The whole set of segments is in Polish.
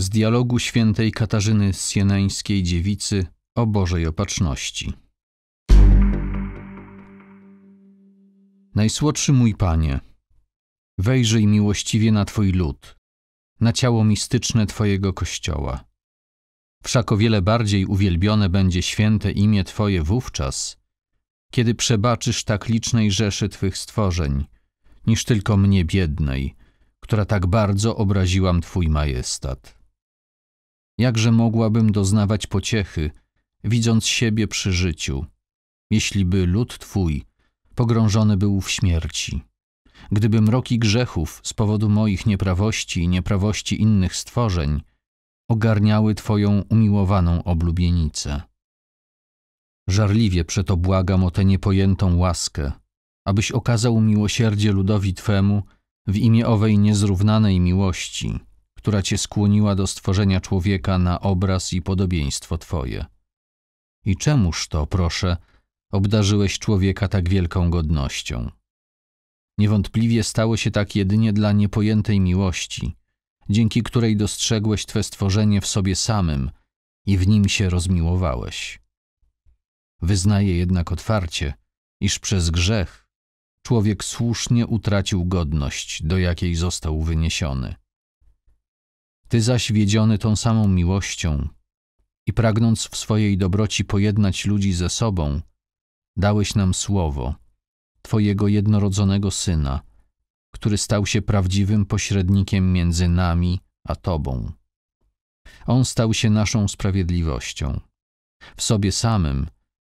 Z dialogu świętej Katarzyny Sieneńskiej Dziewicy o Bożej Opatrzności. Najsłodszy mój Panie, wejrzyj miłościwie na Twój lud, na ciało mistyczne Twojego Kościoła. Wszak o wiele bardziej uwielbione będzie święte imię Twoje wówczas, kiedy przebaczysz tak licznej rzeszy Twych stworzeń, niż tylko mnie biednej, która tak bardzo obraziłam Twój majestat. Jakże mogłabym doznawać pociechy, widząc siebie przy życiu, jeśliby lud Twój pogrążony był w śmierci? Gdyby mroki grzechów z powodu moich nieprawości i nieprawości innych stworzeń ogarniały Twoją umiłowaną oblubienicę. Żarliwie przeto błagam o tę niepojętą łaskę, abyś okazał miłosierdzie ludowi Twemu w imię owej niezrównanej miłości – która Cię skłoniła do stworzenia człowieka na obraz i podobieństwo Twoje. I czemuż to, proszę, obdarzyłeś człowieka tak wielką godnością? Niewątpliwie stało się tak jedynie dla niepojętej miłości, dzięki której dostrzegłeś Twe stworzenie w sobie samym i w nim się rozmiłowałeś. Wyznaję jednak otwarcie, iż przez grzech człowiek słusznie utracił godność, do jakiej został wyniesiony. Ty zaś wiedziony tą samą miłością i pragnąc w swojej dobroci pojednać ludzi ze sobą, dałeś nam słowo Twojego jednorodzonego Syna, który stał się prawdziwym pośrednikiem między nami a Tobą. On stał się naszą sprawiedliwością. W sobie samym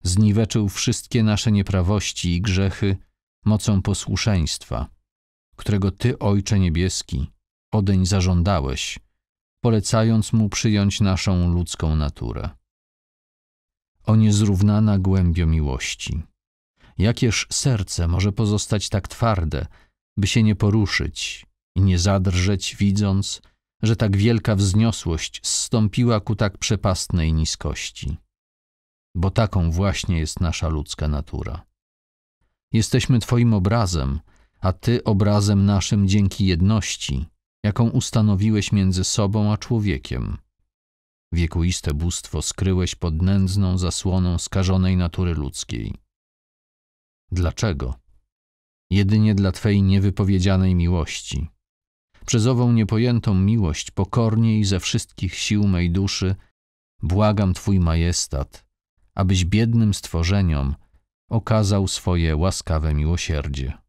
zniweczył wszystkie nasze nieprawości i grzechy mocą posłuszeństwa, którego Ty, Ojcze Niebieski, odeń zażądałeś – polecając mu przyjąć naszą ludzką naturę. O niezrównana głębio miłości. Jakież serce może pozostać tak twarde, by się nie poruszyć i nie zadrżeć, widząc, że tak wielka wzniosłość zstąpiła ku tak przepastnej niskości. Bo taką właśnie jest nasza ludzka natura. Jesteśmy Twoim obrazem, a Ty obrazem naszym dzięki jedności – jaką ustanowiłeś między sobą a człowiekiem. Wiekuiste bóstwo skryłeś pod nędzną zasłoną skażonej natury ludzkiej. Dlaczego? Jedynie dla Twej niewypowiedzianej miłości. Przez ową niepojętą miłość pokornie i ze wszystkich sił mej duszy błagam Twój majestat, abyś biednym stworzeniom okazał swoje łaskawe miłosierdzie.